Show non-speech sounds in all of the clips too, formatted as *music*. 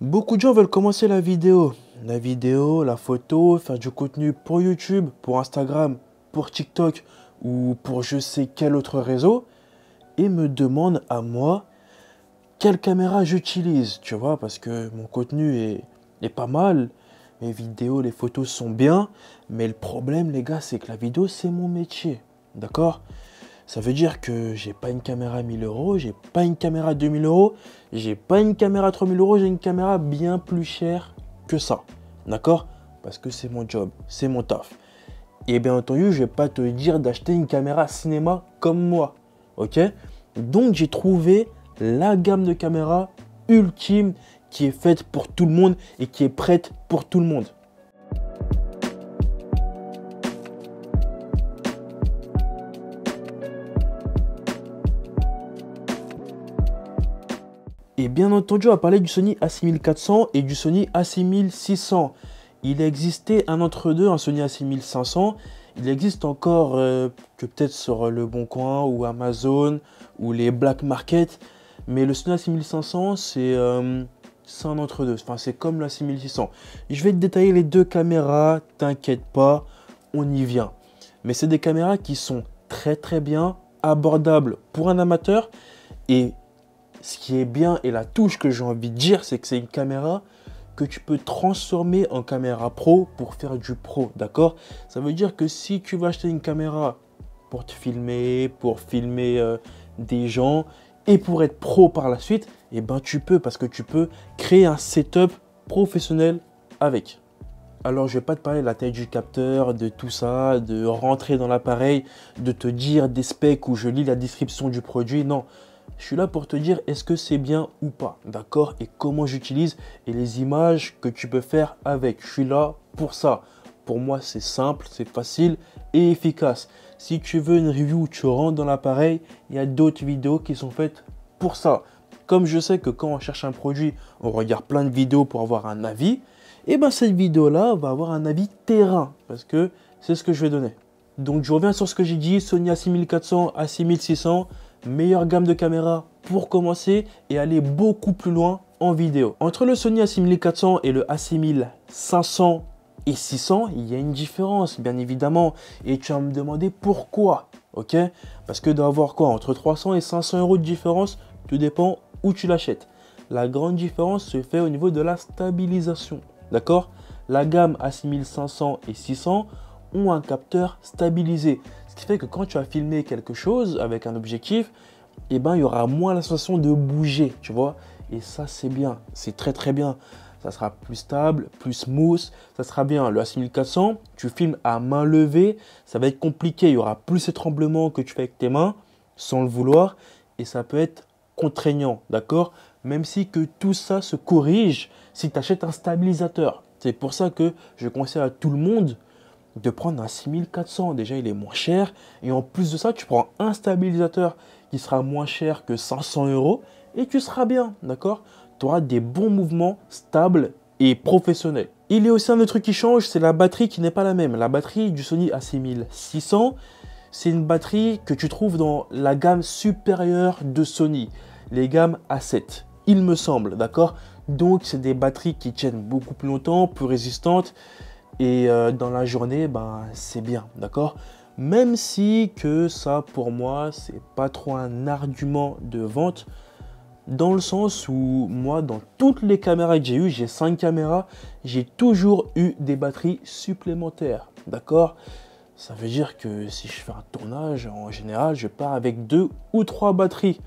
Beaucoup de gens veulent commencer la vidéo. La vidéo, la photo, faire du contenu pour YouTube, pour Instagram, pour TikTok ou pour je sais quel autre réseau. Et me demandent à moi quelle caméra j'utilise, tu vois, parce que mon contenu est, est pas mal. Mes vidéos, les photos sont bien. Mais le problème, les gars, c'est que la vidéo, c'est mon métier. D'accord ça veut dire que j'ai pas une caméra à 1000 euros, j'ai pas une caméra 2000 euros, j'ai pas une caméra à 3000 euros, j'ai une caméra bien plus chère que ça. D'accord Parce que c'est mon job, c'est mon taf. Et eh bien entendu, je vais pas te dire d'acheter une caméra cinéma comme moi. Ok Donc j'ai trouvé la gamme de caméras ultime qui est faite pour tout le monde et qui est prête pour tout le monde. Et bien entendu, on va parler du Sony A6400 et du Sony A6600. Il existait un entre-deux, un Sony A6500. Il existe encore euh, que peut-être sur Le Bon Coin ou Amazon ou les Black Market. Mais le Sony A6500, euh, c'est un entre-deux. Enfin, c'est comme l'A6600. Je vais te détailler les deux caméras, t'inquiète pas, on y vient. Mais c'est des caméras qui sont très très bien abordables pour un amateur et ce qui est bien et la touche que j'ai envie de dire, c'est que c'est une caméra que tu peux transformer en caméra pro pour faire du pro, d'accord Ça veut dire que si tu vas acheter une caméra pour te filmer, pour filmer euh, des gens et pour être pro par la suite, eh ben tu peux parce que tu peux créer un setup professionnel avec. Alors je vais pas te parler de la taille du capteur, de tout ça, de rentrer dans l'appareil, de te dire des specs où je lis la description du produit. Non, je suis là pour te dire est-ce que c'est bien ou pas, d'accord Et comment j'utilise et les images que tu peux faire avec. Je suis là pour ça. Pour moi, c'est simple, c'est facile et efficace. Si tu veux une review où tu rentres dans l'appareil, il y a d'autres vidéos qui sont faites pour ça. Comme je sais que quand on cherche un produit, on regarde plein de vidéos pour avoir un avis, et eh bien cette vidéo-là va avoir un avis terrain, parce que c'est ce que je vais donner. Donc je reviens sur ce que j'ai dit, Sony A6400, A6600, meilleure gamme de caméras pour commencer et aller beaucoup plus loin en vidéo. Entre le Sony A6400 et le A6500 et 600, il y a une différence, bien évidemment. Et tu vas me demander pourquoi, ok Parce que d'avoir quoi Entre 300 et 500 euros de différence, tout dépend où tu l'achètes. La grande différence se fait au niveau de la stabilisation, d'accord La gamme A6500 et 600 ont un capteur stabilisé, qui fait que quand tu as filmé quelque chose avec un objectif, eh ben, il y aura moins la sensation de bouger, tu vois. Et ça, c'est bien, c'est très très bien. Ça sera plus stable, plus mousse, ça sera bien. Le A6400, tu filmes à main levée, ça va être compliqué. Il y aura plus ces tremblements que tu fais avec tes mains, sans le vouloir, et ça peut être contraignant, d'accord Même si que tout ça se corrige si tu achètes un stabilisateur. C'est pour ça que je conseille à tout le monde de prendre un 6400. Déjà, il est moins cher. Et en plus de ça, tu prends un stabilisateur qui sera moins cher que 500 euros et tu seras bien, d'accord Tu auras des bons mouvements stables et professionnels. Il y a aussi un autre truc qui change, c'est la batterie qui n'est pas la même. La batterie du Sony A6600, c'est une batterie que tu trouves dans la gamme supérieure de Sony, les gammes A7, il me semble, d'accord Donc, c'est des batteries qui tiennent beaucoup plus longtemps, plus résistantes et euh, dans la journée, ben, c'est bien, d'accord Même si que ça, pour moi, c'est pas trop un argument de vente, dans le sens où moi, dans toutes les caméras que j'ai eues, j'ai cinq caméras, j'ai toujours eu des batteries supplémentaires, d'accord Ça veut dire que si je fais un tournage, en général, je pars avec deux ou trois batteries.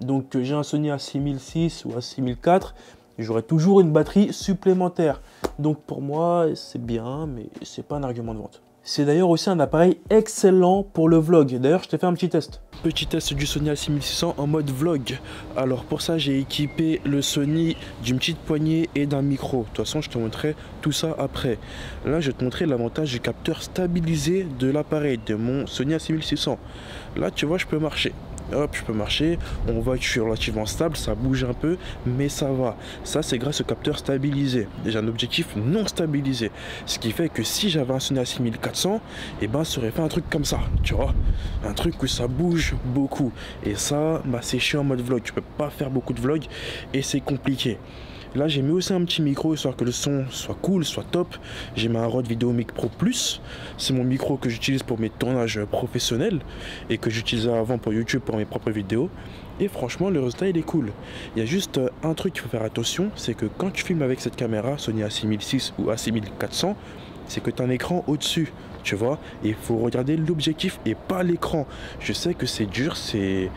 Donc j'ai un Sony à 6006 ou A6004, j'aurai toujours une batterie supplémentaire. Donc pour moi, c'est bien, mais c'est pas un argument de vente. C'est d'ailleurs aussi un appareil excellent pour le vlog. D'ailleurs, je t'ai fait un petit test. Petit test du Sony A6600 en mode vlog. Alors pour ça, j'ai équipé le Sony d'une petite poignée et d'un micro. De toute façon, je te montrerai tout ça après. Là, je vais te montrer l'avantage du capteur stabilisé de l'appareil, de mon Sony A6600. Là, tu vois, je peux marcher hop, je peux marcher. On voit que je suis relativement stable, ça bouge un peu, mais ça va. Ça, c'est grâce au capteur stabilisé. J'ai un objectif non stabilisé. Ce qui fait que si j'avais un sonnet à 6400, et ben, ça aurait fait un truc comme ça, tu vois. Un truc où ça bouge beaucoup. Et ça, bah, c'est chiant en mode vlog. Tu peux pas faire beaucoup de vlogs et c'est compliqué. Là, j'ai mis aussi un petit micro histoire que le son soit cool, soit top. J'ai un Rode VideoMic Pro Plus. C'est mon micro que j'utilise pour mes tournages professionnels et que j'utilisais avant pour YouTube pour mes propres vidéos. Et franchement, le résultat il est cool. Il y a juste un truc qu'il faut faire attention, c'est que quand tu filmes avec cette caméra Sony A6006 ou A6400, c'est que tu as un écran au-dessus, tu vois. Et il faut regarder l'objectif et pas l'écran. Je sais que c'est dur, c'est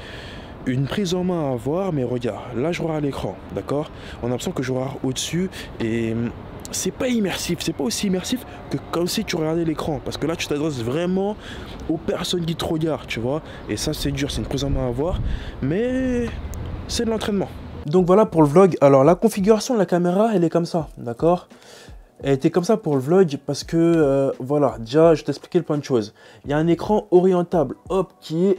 une prise en main à avoir, mais regarde, là je regarde à l'écran, d'accord On a l'impression que je regarde au-dessus et hum, c'est pas immersif, c'est pas aussi immersif que comme si tu regardais l'écran. Parce que là, tu t'adresses vraiment aux personnes qui te regardent, tu vois. Et ça, c'est dur, c'est une prise en main à avoir. Mais c'est de l'entraînement. Donc voilà pour le vlog. Alors, la configuration de la caméra, elle est comme ça, d'accord Elle était comme ça pour le vlog parce que, euh, voilà, déjà, je t'expliquais plein de choses. Il y a un écran orientable, hop, qui est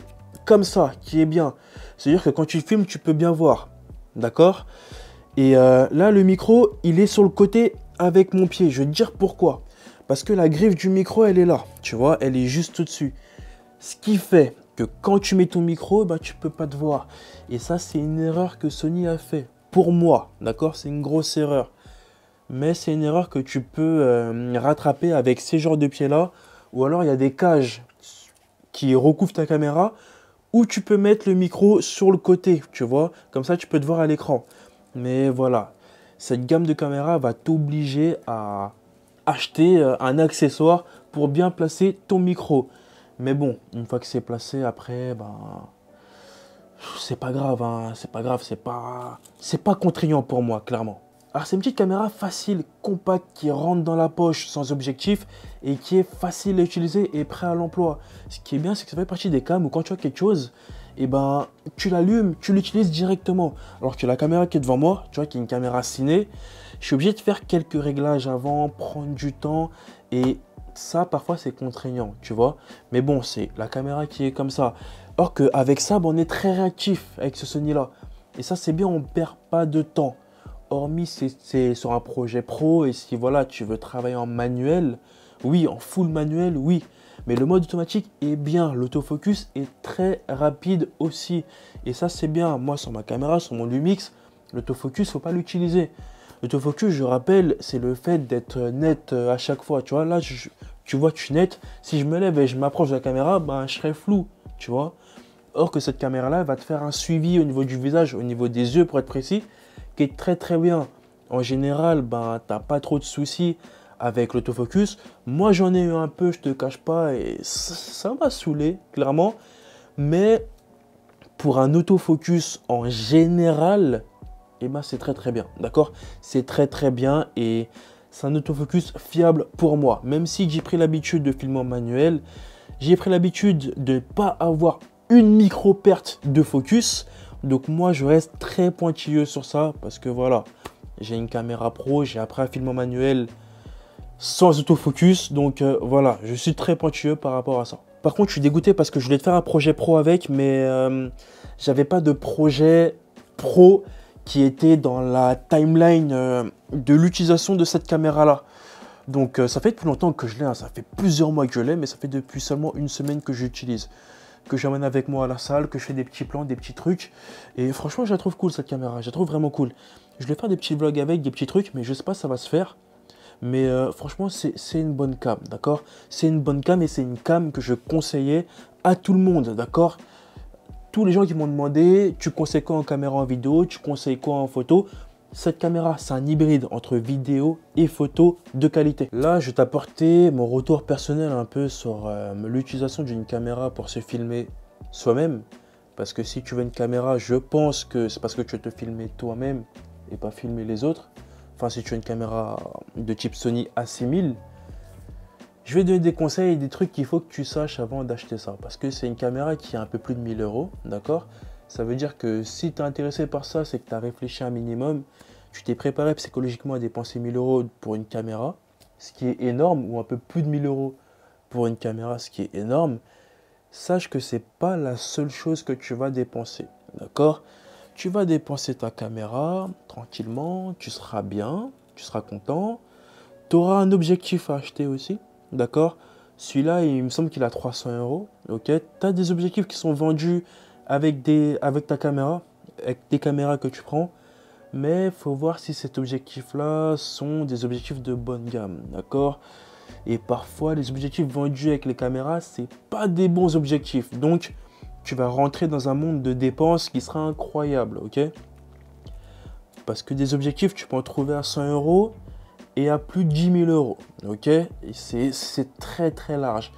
ça qui est bien. C'est-à-dire que quand tu filmes, tu peux bien voir. D'accord Et euh, là, le micro, il est sur le côté avec mon pied. Je veux dire pourquoi. Parce que la griffe du micro, elle est là. Tu vois, elle est juste au-dessus. Ce qui fait que quand tu mets ton micro, bah, tu peux pas te voir. Et ça, c'est une erreur que Sony a fait. Pour moi, d'accord C'est une grosse erreur. Mais c'est une erreur que tu peux euh, rattraper avec ces genres de pieds-là. Ou alors, il y a des cages qui recouvrent ta caméra ou tu peux mettre le micro sur le côté, tu vois, comme ça tu peux te voir à l'écran. Mais voilà, cette gamme de caméras va t'obliger à acheter euh, un accessoire pour bien placer ton micro. Mais bon, une fois que c'est placé, après, ben, c'est pas grave, hein, c'est pas grave, c'est pas, c'est pas contraignant pour moi, clairement. Alors c'est une petite caméra facile, compacte, qui rentre dans la poche sans objectif et qui est facile à utiliser et prêt à l'emploi. Ce qui est bien, c'est que ça fait partie des cams où quand tu vois quelque chose, et eh ben tu l'allumes, tu l'utilises directement. Alors que la caméra qui est devant moi, tu vois, qui est une caméra ciné, je suis obligé de faire quelques réglages avant, prendre du temps et ça parfois c'est contraignant, tu vois. Mais bon, c'est la caméra qui est comme ça. Or qu'avec ça, ben, on est très réactif avec ce Sony là. Et ça c'est bien, on perd pas de temps hormis c'est sur un projet pro et si voilà, tu veux travailler en manuel, oui, en full manuel, oui. Mais le mode automatique est bien, l'autofocus est très rapide aussi. Et ça, c'est bien. Moi, sur ma caméra, sur mon Lumix, l'autofocus, faut pas l'utiliser. L'autofocus, je rappelle, c'est le fait d'être net euh, à chaque fois. Tu vois, là, tu vois, tu net. Si je me lève et je m'approche de la caméra, ben, je serai flou, tu vois. Or que cette caméra-là elle va te faire un suivi au niveau du visage, au niveau des yeux pour être précis, très très bien. En général, ben, t'as pas trop de soucis avec l'autofocus. Moi, j'en ai eu un peu, je te cache pas, et ça m'a saoulé, clairement. Mais pour un autofocus en général, et eh ben, c'est très très bien, d'accord C'est très très bien et c'est un autofocus fiable pour moi. Même si j'ai pris l'habitude de filmer en manuel, j'ai pris l'habitude de ne pas avoir une micro perte de focus. Donc moi, je reste très pointilleux sur ça parce que voilà, j'ai une caméra pro, j'ai après un film manuel sans autofocus. Donc euh, voilà, je suis très pointilleux par rapport à ça. Par contre, je suis dégoûté parce que je voulais faire un projet pro avec, mais euh, j'avais pas de projet pro qui était dans la timeline euh, de l'utilisation de cette caméra-là. Donc ça fait depuis longtemps que je l'ai, hein. ça fait plusieurs mois que je l'ai, mais ça fait depuis seulement une semaine que j'utilise que j'emmène avec moi à la salle, que je fais des petits plans, des petits trucs. Et franchement, je la trouve cool cette caméra, je la trouve vraiment cool. Je vais faire des petits vlogs avec, des petits trucs, mais je sais pas ça va se faire. Mais euh, franchement, c'est une bonne cam, d'accord C'est une bonne cam et c'est une cam que je conseillais à tout le monde, d'accord Tous les gens qui m'ont demandé, tu conseilles quoi en caméra en vidéo, tu conseilles quoi en photo cette caméra, c'est un hybride entre vidéo et photo de qualité. Là, je vais t'apporter mon retour personnel un peu sur euh, l'utilisation d'une caméra pour se filmer soi-même. Parce que si tu veux une caméra, je pense que c'est parce que tu veux te filmer toi-même et pas filmer les autres. Enfin, si tu as une caméra de type Sony A6000, je vais donner des conseils et des trucs qu'il faut que tu saches avant d'acheter ça. Parce que c'est une caméra qui est un peu plus de 1000 euros, d'accord ça veut dire que si tu es intéressé par ça, c'est que tu as réfléchi un minimum, tu t'es préparé psychologiquement à dépenser 1000 euros pour une caméra, ce qui est énorme, ou un peu plus de 1000 euros pour une caméra, ce qui est énorme. Sache que ce n'est pas la seule chose que tu vas dépenser, d'accord Tu vas dépenser ta caméra tranquillement, tu seras bien, tu seras content. Tu auras un objectif à acheter aussi, d'accord celui-là, il me semble qu'il a 300 euros. Ok, tu as des objectifs qui sont vendus avec, des, avec ta caméra, avec des caméras que tu prends, mais il faut voir si cet objectif-là sont des objectifs de bonne gamme, d'accord Et parfois, les objectifs vendus avec les caméras, c'est pas des bons objectifs. Donc, tu vas rentrer dans un monde de dépenses qui sera incroyable, ok Parce que des objectifs, tu peux en trouver à 100 euros et à plus de 10 000 euros, ok c'est très très large.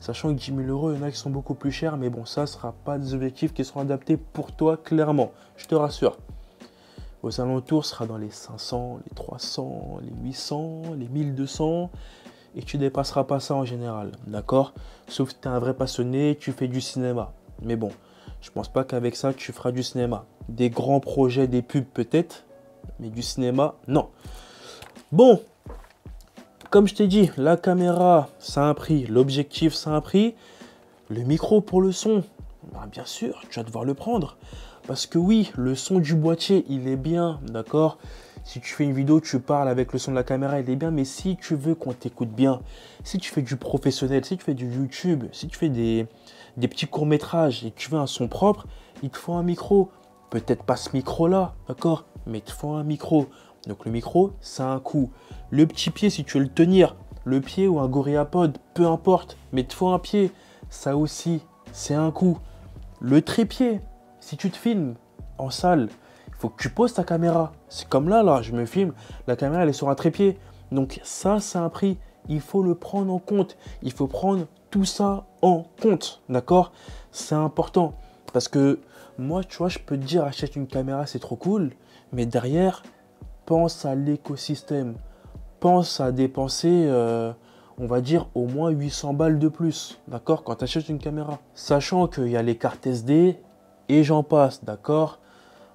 Sachant que 10 000 euros, il y en a qui sont beaucoup plus chers, mais bon, ça ne sera pas des objectifs qui seront adaptés pour toi, clairement. Je te rassure. Aux alentours, sera dans les 500, les 300, les 800, les 1200 et tu dépasseras pas ça en général, d'accord Sauf que tu es un vrai passionné, tu fais du cinéma. Mais bon, je pense pas qu'avec ça tu feras du cinéma. Des grands projets, des pubs peut-être, mais du cinéma, non. Bon, comme je t'ai dit, la caméra, ça a un prix, l'objectif, ça a un prix, le micro pour le son, bah, bien sûr, tu vas devoir le prendre. Parce que oui, le son du boîtier, il est bien, d'accord Si tu fais une vidéo, tu parles avec le son de la caméra, il est bien, mais si tu veux qu'on t'écoute bien, si tu fais du professionnel, si tu fais du YouTube, si tu fais des, des petits courts-métrages et que tu veux un son propre, il te faut un micro. Peut-être pas ce micro-là, d'accord Mais il te faut un micro. Donc le micro, ça a un coût. Le petit pied, si tu veux le tenir, le pied ou un gorillapod, peu importe, mais toi un pied, ça aussi, c'est un coût. Le trépied, si tu te filmes en salle, il faut que tu poses ta caméra. C'est comme là, là, je me filme, la caméra, elle est sur un trépied. Donc ça, c'est un prix. Il faut le prendre en compte. Il faut prendre tout ça en compte, d'accord C'est important. Parce que moi, tu vois, je peux te dire, achète une caméra, c'est trop cool. Mais derrière, pense à l'écosystème. Pense à dépenser, euh, on va dire, au moins 800 balles de plus, d'accord, quand tu achètes une caméra. Sachant qu'il y a les cartes SD et j'en passe, d'accord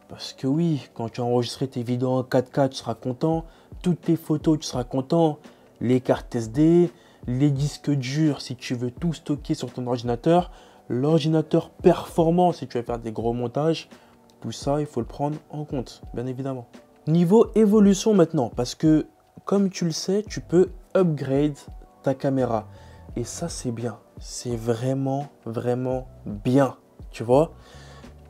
Parce que oui, quand tu as enregistré tes vidéos en 4K, tu seras content. Toutes les photos, tu seras content. Les cartes SD, les disques durs, si tu veux tout stocker sur ton ordinateur, l'ordinateur performant, si tu veux faire des gros montages, tout ça, il faut le prendre en compte, bien évidemment. Niveau évolution maintenant, parce que comme tu le sais, tu peux upgrade ta caméra. Et ça, c'est bien. C'est vraiment, vraiment bien. Tu vois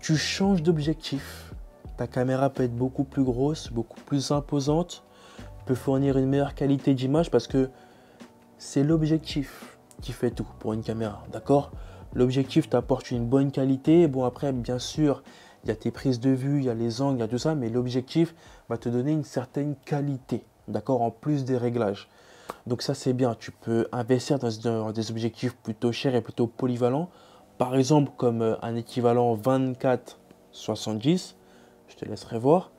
Tu changes d'objectif. Ta caméra peut être beaucoup plus grosse, beaucoup plus imposante, peut fournir une meilleure qualité d'image parce que c'est l'objectif qui fait tout pour une caméra, d'accord L'objectif t'apporte une bonne qualité. Bon, après, bien sûr, il y a tes prises de vue, il y a les angles, il y a tout ça, mais l'objectif va te donner une certaine qualité, d'accord, en plus des réglages. Donc ça c'est bien, tu peux investir dans des objectifs plutôt chers et plutôt polyvalents, par exemple comme euh, un équivalent 24-70, je te laisserai voir,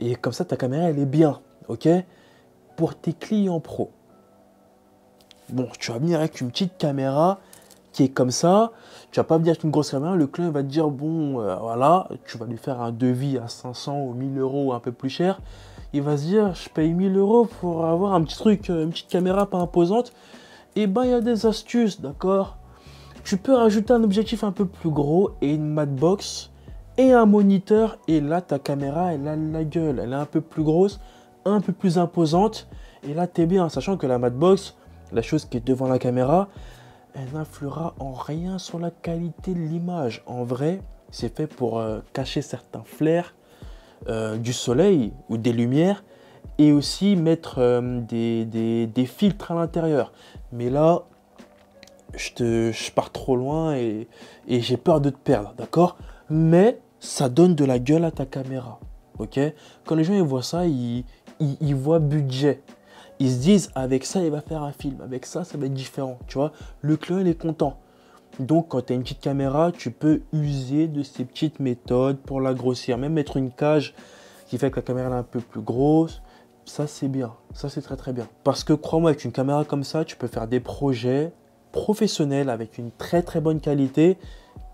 et comme ça ta caméra elle est bien, ok Pour tes clients pro, bon, tu vas venir avec une petite caméra qui est comme ça, tu vas pas me dire une grosse caméra, le client va te dire bon euh, voilà, tu vas lui faire un devis à 500 ou 1000 euros ou un peu plus cher, il va se dire je paye 1000 euros pour avoir un petit truc, euh, une petite caméra pas imposante, et eh ben il y a des astuces, d'accord Tu peux rajouter un objectif un peu plus gros et une matbox et un moniteur et là ta caméra elle a la gueule, elle est un peu plus grosse, un peu plus imposante et là t'es bien, sachant que la box la chose qui est devant la caméra, elle n'influera en rien sur la qualité de l'image. En vrai, c'est fait pour euh, cacher certains flares euh, du soleil ou des lumières et aussi mettre euh, des, filtres à l'intérieur. Mais là, je, te, pars trop loin et, j'ai peur de te perdre, d'accord Mais ça donne de la gueule à ta caméra, ok Quand les gens ils voient ça, ils, ils voient budget, ils se disent avec ça, il va faire un film, avec ça, ça va être différent, tu vois. Le client, il est content. Donc, quand tu as une petite caméra, tu peux user de ces petites méthodes pour la grossir. Même mettre une cage qui fait que la caméra est un peu plus grosse. Ça, c'est bien. Ça, c'est très, très bien. Parce que crois-moi, avec une caméra comme ça, tu peux faire des projets professionnels avec une très, très bonne qualité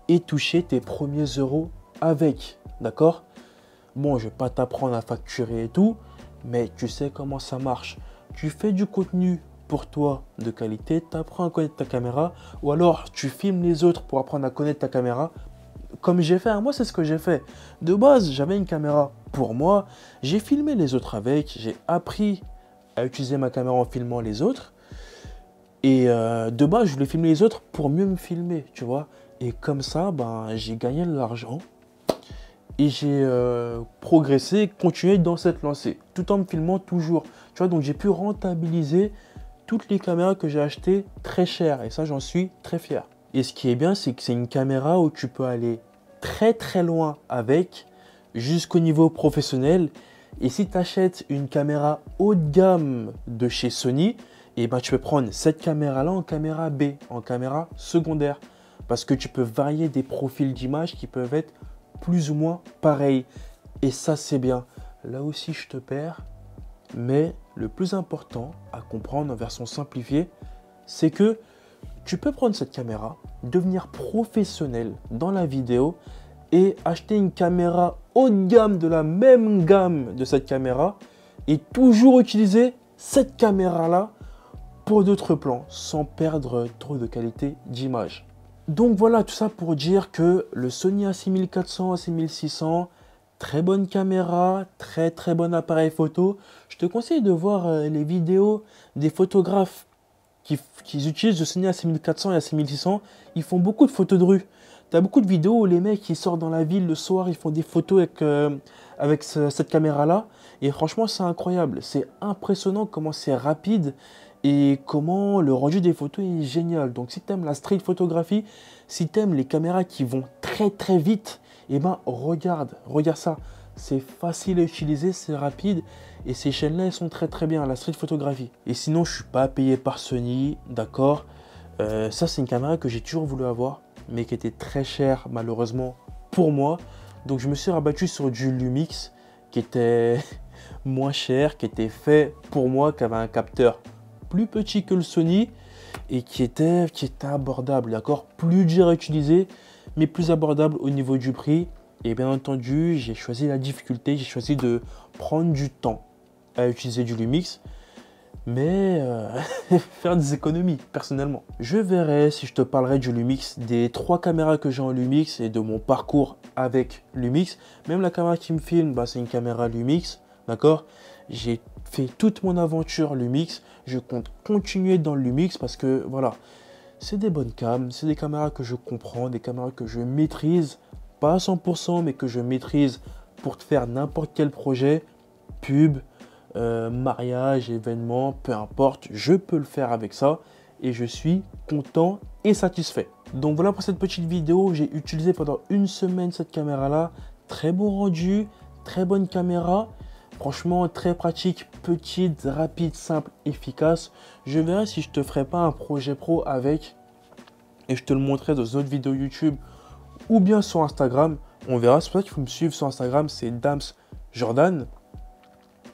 et toucher tes premiers euros avec. D'accord Bon, je ne vais pas t'apprendre à facturer et tout, mais tu sais comment ça marche tu fais du contenu pour toi de qualité, tu apprends à connaître ta caméra, ou alors tu filmes les autres pour apprendre à connaître ta caméra, comme j'ai fait. Hein. Moi, c'est ce que j'ai fait. De base, j'avais une caméra pour moi. J'ai filmé les autres avec. J'ai appris à utiliser ma caméra en filmant les autres. Et euh, de base, je voulais filmer les autres pour mieux me filmer, tu vois. Et comme ça, ben, j'ai gagné de l'argent. Et j'ai euh, progressé, continué dans cette lancée, tout en me filmant toujours. Tu vois, donc j'ai pu rentabiliser toutes les caméras que j'ai achetées très cher. Et ça, j'en suis très fier. Et ce qui est bien, c'est que c'est une caméra où tu peux aller très très loin avec, jusqu'au niveau professionnel. Et si tu achètes une caméra haut de gamme de chez Sony, et eh ben tu peux prendre cette caméra-là en caméra B, en caméra secondaire. Parce que tu peux varier des profils d'image qui peuvent être plus ou moins pareils. Et ça, c'est bien. Là aussi, je te perds. Mais le plus important à comprendre en version simplifiée, c'est que tu peux prendre cette caméra, devenir professionnel dans la vidéo et acheter une caméra haut de gamme de la même gamme de cette caméra et toujours utiliser cette caméra-là pour d'autres plans sans perdre trop de qualité d'image. Donc voilà tout ça pour dire que le Sony A6400, A6600, très bonne caméra, très très bon appareil photo. Je te conseille de voir euh, les vidéos des photographes qui, utilisent le Sony A6400 et A6600. Ils font beaucoup de photos de rue. T'as beaucoup de vidéos où les mecs qui sortent dans la ville le soir, ils font des photos avec, euh, cette caméra là. Et franchement, c'est incroyable. C'est impressionnant comment c'est rapide et comment le rendu des photos est génial. Donc, si t'aimes la street photographie, si aimes les caméras qui vont très très vite, et eh ben regarde, regarde ça. C'est facile à utiliser, c'est rapide et ces chaînes-là, elles sont très très bien, la street photographie. Et sinon, je suis pas payé par Sony, d'accord euh, Ça, c'est une caméra que j'ai toujours voulu avoir, mais qui était très chère malheureusement pour moi. Donc je me suis rabattu sur du Lumix qui était *laughs* moins cher, qui était fait pour moi, qui avait un capteur plus petit que le Sony et qui était, qui était abordable, d'accord Plus dur à utiliser, mais plus abordable au niveau du prix. Et bien entendu, j'ai choisi la difficulté, j'ai choisi de prendre du temps à utiliser du Lumix, mais euh, *laughs* faire des économies personnellement. Je verrai si je te parlerai du Lumix, des trois caméras que j'ai en Lumix et de mon parcours avec Lumix. Même la caméra qui me filme, bah, c'est une caméra Lumix, d'accord J'ai fait toute mon aventure Lumix, je compte continuer dans Lumix parce que voilà, c'est des bonnes cams, c'est des caméras que je comprends, des caméras que je maîtrise, pas à 100%, mais que je maîtrise pour faire n'importe quel projet, pub, euh, mariage, événement, peu importe, je peux le faire avec ça et je suis content et satisfait. Donc voilà pour cette petite vidéo, j'ai utilisé pendant une semaine cette caméra là, très bon rendu, très bonne caméra Franchement, très pratique, petite, rapide, simple, efficace. Je verrai si je te ferai pas un projet pro avec et je te le montrerai dans d'autres vidéos YouTube ou bien sur Instagram. On verra. C'est pour ça qu'il faut me suivre sur Instagram, c'est Dams Jordan.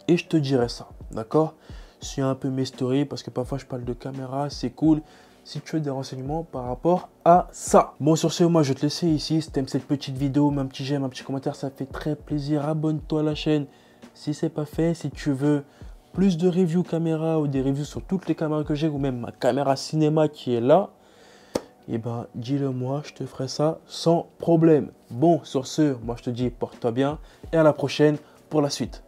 Et je te dirai ça, d'accord Suis un peu mes stories parce que parfois je parle de caméra, c'est cool. Si tu veux des renseignements par rapport à ça. Bon, sur ce, moi je vais te laisser ici. Si tu aimes cette petite vidéo, mets un petit j'aime, un petit commentaire, ça fait très plaisir. Abonne-toi à la chaîne. Si c'est pas fait, si tu veux plus de reviews caméra ou des reviews sur toutes les caméras que j'ai ou même ma caméra cinéma qui est là, et eh ben dis-le moi, je te ferai ça sans problème. Bon, sur ce, moi je te dis porte-toi bien et à la prochaine pour la suite.